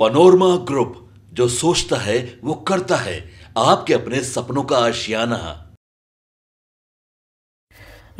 panorama group जो सोचता है वो करता है आपके अपने सपनों का आशियाना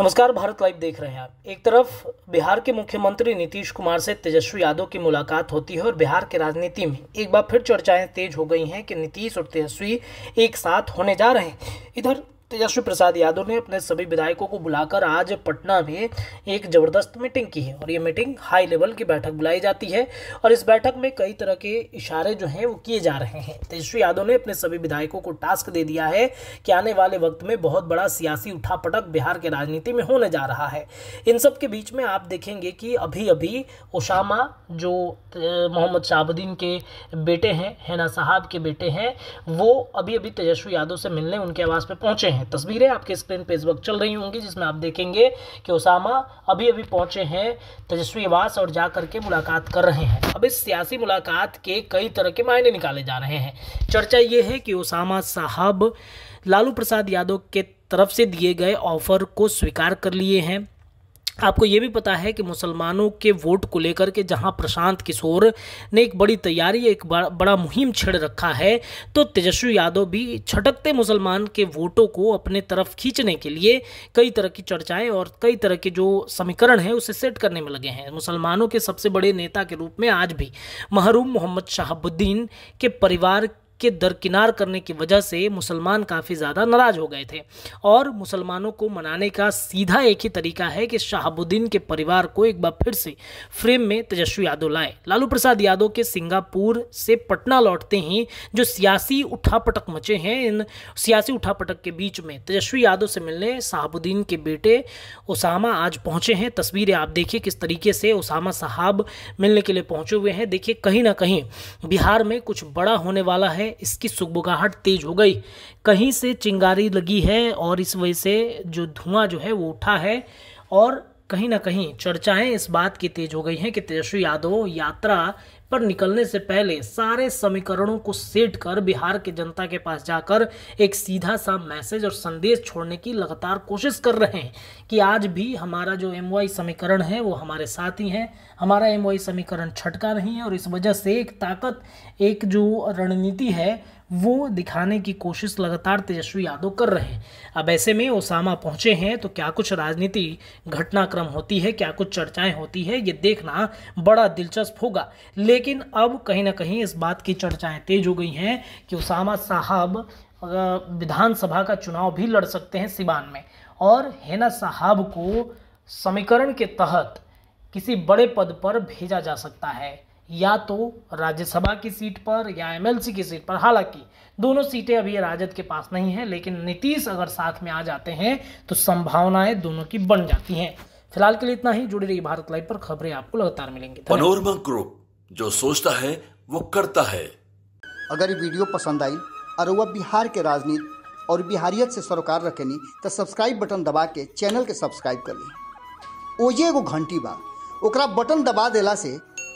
नमस्कार भारत लाइव देख रहे हैं आप एक तरफ बिहार के मुख्यमंत्री नीतीश कुमार से तेजस्वी यादव की मुलाकात होती है और बिहार के राजनीति में एक बार फिर चर्चाएं तेज हो गई हैं कि नीतीश और तेजस्वी एक साथ होने जा रहे हैं इधर तेजस्वी प्रसाद यादव ने अपने सभी विधायकों को बुलाकर आज पटना में एक ज़बरदस्त मीटिंग की है और ये मीटिंग हाई लेवल की बैठक बुलाई जाती है और इस बैठक में कई तरह के इशारे जो हैं वो किए जा रहे हैं तेजस्वी यादव ने अपने सभी विधायकों को टास्क दे दिया है कि आने वाले वक्त में बहुत बड़ा सियासी उठापटक बिहार के राजनीति में होने जा रहा है इन सब के बीच में आप देखेंगे कि अभी अभी ओसामा जो मोहम्मद शाहबुद्दीन के बेटे हैं हैना साहब के बेटे हैं वो अभी अभी तेजस्वी यादव से मिलने उनके आवास पर पहुँचे हैं तस्वीरें आपके स्क्रीन पे इस वक्त चल रही होंगी जिसमें आप देखेंगे कि ओसामा अभी अभी पहुंचे हैं तेजस्वी आवास और जा करके मुलाकात कर रहे हैं अब इस सियासी मुलाकात के कई तरह के मायने निकाले जा रहे हैं चर्चा ये है कि ओसामा साहब लालू प्रसाद यादव के तरफ से दिए गए ऑफर को स्वीकार कर लिए हैं आपको ये भी पता है कि मुसलमानों के वोट को लेकर के जहां प्रशांत किशोर ने एक बड़ी तैयारी एक बड़ा मुहिम छेड़ रखा है तो तेजस्वी यादव भी छटकते मुसलमान के वोटों को अपने तरफ खींचने के लिए कई तरह की चर्चाएं और कई तरह के जो समीकरण है उसे सेट करने में लगे हैं मुसलमानों के सबसे बड़े नेता के रूप में आज भी महरूम मोहम्मद शहाबुद्दीन के परिवार के दरकिनार करने की वजह से मुसलमान काफ़ी ज़्यादा नाराज़ हो गए थे और मुसलमानों को मनाने का सीधा एक ही तरीका है कि शहाबुद्दीन के परिवार को एक बार फिर से फ्रेम में तेजस्वी यादव लाए लालू प्रसाद यादव के सिंगापुर से पटना लौटते ही जो सियासी उठापटक मचे हैं इन सियासी उठापटक के बीच में तेजस्वी यादव से मिलने शहाबुद्दीन के बेटे ओसामा आज पहुँचे हैं तस्वीरें आप देखिए किस तरीके से ओसामा साहब मिलने के लिए पहुँचे हुए हैं देखिए कहीं ना कहीं बिहार में कुछ बड़ा होने वाला है में इसकी सुगबुगाहट तेज हो गई कहीं से चिंगारी लगी है और इस वजह से जो धुआं जो है वो उठा है और कहीं ना कहीं चर्चाएं इस बात की तेज हो गई हैं कि तेजस्वी यादव यात्रा पर निकलने से पहले सारे समीकरणों को सेट कर बिहार के जनता के पास जाकर एक सीधा सा मैसेज और संदेश छोड़ने की लगातार कोशिश कर रहे हैं कि आज भी हमारा जो एम समीकरण है वो हमारे साथ ही है हमारा एम समीकरण छटका नहीं है और इस वजह से एक ताकत एक जो रणनीति है वो दिखाने की कोशिश लगातार तेजस्वी यादव कर रहे हैं अब ऐसे में ओसामा पहुंचे हैं तो क्या कुछ राजनीति घटनाक्रम होती है क्या कुछ चर्चाएं होती है ये देखना बड़ा दिलचस्प होगा लेकिन अब कहीं ना कहीं इस बात की चर्चाएं तेज हो गई हैं कि उसामा साहब विधानसभा का चुनाव भी लड़ सकते हैं सिवान में और हेना साहब को समीकरण के तहत किसी बड़े पद पर भेजा जा सकता है या तो राज्यसभा की सीट पर या एमएलसी की सीट पर हालांकि दोनों सीटें अभी राजद के पास नहीं है लेकिन नीतीश अगर साथ में आ जाते हैं तो संभावनाएं दोनों की बन जाती हैं फिलहाल के लिए इतना ही जुड़ी रही भारत लाइव पर खबरें आपको लगातार मिलेंगी मनोरमा ग्रुप जो सोचता है वो करता है अगर ये वीडियो पसंद आई और वह बिहार के राजनीति और बिहारियत से सरोकार रखेनी तो सब्सक्राइब बटन दबा के चैनल के सब्सक्राइब कर ली ओजे घंटी बा ओकरा बटन दबा देला से